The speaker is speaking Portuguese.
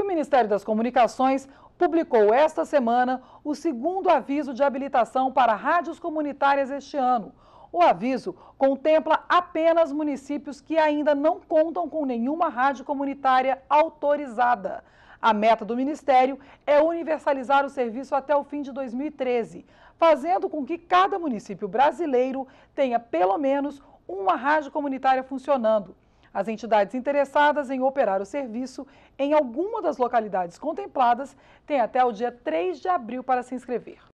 E o Ministério das Comunicações publicou esta semana o segundo aviso de habilitação para rádios comunitárias este ano. O aviso contempla apenas municípios que ainda não contam com nenhuma rádio comunitária autorizada. A meta do Ministério é universalizar o serviço até o fim de 2013, fazendo com que cada município brasileiro tenha pelo menos uma rádio comunitária funcionando. As entidades interessadas em operar o serviço em alguma das localidades contempladas têm até o dia 3 de abril para se inscrever.